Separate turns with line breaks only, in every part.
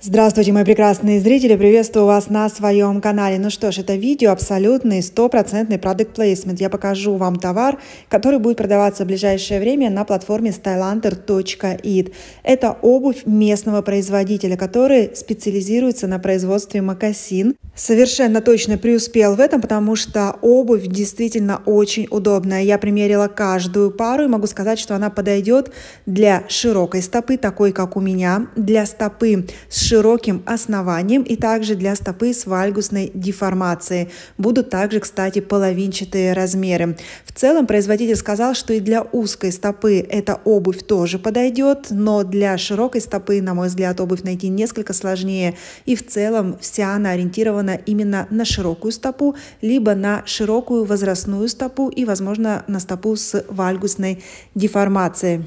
Здравствуйте, мои прекрасные зрители! Приветствую вас на своем канале. Ну что ж, это видео абсолютный стопроцентный продукт плейсмент. Я покажу вам товар, который будет продаваться в ближайшее время на платформе stylander.it. Это обувь местного производителя, который специализируется на производстве мокасин. Совершенно точно преуспел в этом, потому что обувь действительно очень удобная. Я примерила каждую пару и могу сказать, что она подойдет для широкой стопы, такой как у меня, для стопы с широким основанием и также для стопы с вальгусной деформацией. Будут также, кстати, половинчатые размеры. В целом производитель сказал, что и для узкой стопы эта обувь тоже подойдет, но для широкой стопы, на мой взгляд, обувь найти несколько сложнее. И в целом вся она ориентирована именно на широкую стопу, либо на широкую возрастную стопу и, возможно, на стопу с вальгусной деформацией.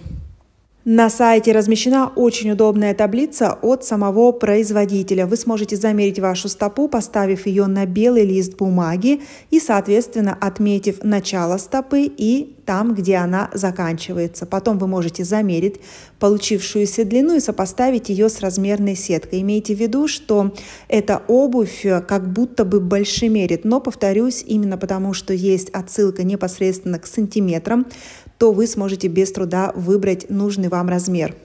На сайте размещена очень удобная таблица от самого производителя. Вы сможете замерить вашу стопу, поставив ее на белый лист бумаги и, соответственно, отметив начало стопы и там, где она заканчивается. Потом вы можете замерить получившуюся длину и сопоставить ее с размерной сеткой. Имейте в виду, что эта обувь как будто бы большемерит, но, повторюсь, именно потому, что есть отсылка непосредственно к сантиметрам, то вы сможете без труда выбрать нужный вам размер.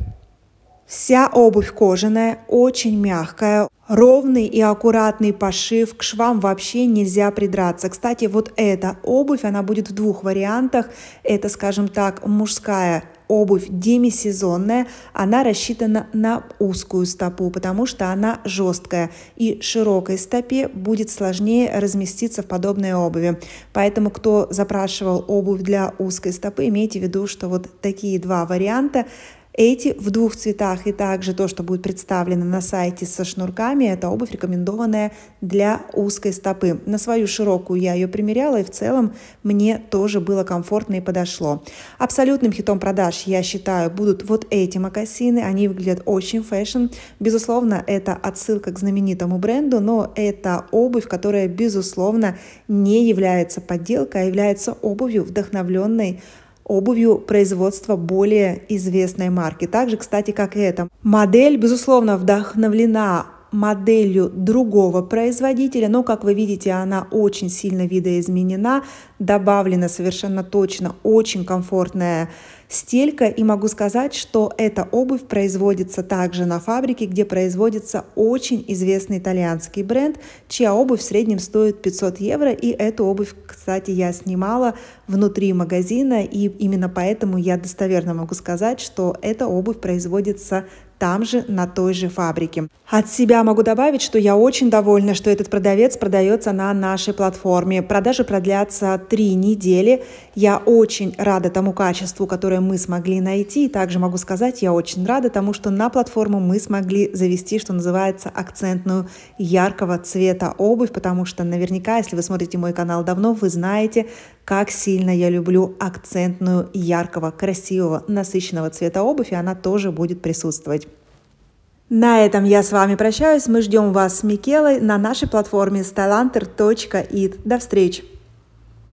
Вся обувь кожаная, очень мягкая, ровный и аккуратный пошив, к швам вообще нельзя придраться. Кстати, вот эта обувь, она будет в двух вариантах. Это, скажем так, мужская обувь демисезонная, она рассчитана на узкую стопу, потому что она жесткая, и широкой стопе будет сложнее разместиться в подобной обуви. Поэтому, кто запрашивал обувь для узкой стопы, имейте в виду, что вот такие два варианта эти в двух цветах и также то, что будет представлено на сайте со шнурками, это обувь, рекомендованная для узкой стопы. На свою широкую я ее примеряла и в целом мне тоже было комфортно и подошло. Абсолютным хитом продаж, я считаю, будут вот эти мокасины. Они выглядят очень фэшн. Безусловно, это отсылка к знаменитому бренду, но это обувь, которая, безусловно, не является подделкой, а является обувью, вдохновленной обувью производства более известной марки. Так же, кстати, как и эта. Модель, безусловно, вдохновлена моделью другого производителя, но, как вы видите, она очень сильно видоизменена, добавлена совершенно точно очень комфортная стелька, и могу сказать, что эта обувь производится также на фабрике, где производится очень известный итальянский бренд, чья обувь в среднем стоит 500 евро, и эту обувь, кстати, я снимала внутри магазина, и именно поэтому я достоверно могу сказать, что эта обувь производится там же, на той же фабрике. От себя могу добавить, что я очень довольна, что этот продавец продается на нашей платформе. Продажи продлятся три недели. Я очень рада тому качеству, которое мы смогли найти. И также могу сказать, я очень рада тому, что на платформу мы смогли завести, что называется, акцентную яркого цвета обувь, потому что наверняка, если вы смотрите мой канал давно, вы знаете, как сильно я люблю акцентную, яркого, красивого, насыщенного цвета обуви, она тоже будет присутствовать. На этом я с вами прощаюсь. Мы ждем вас с Микелой на нашей платформе stylanter.it. До встречи!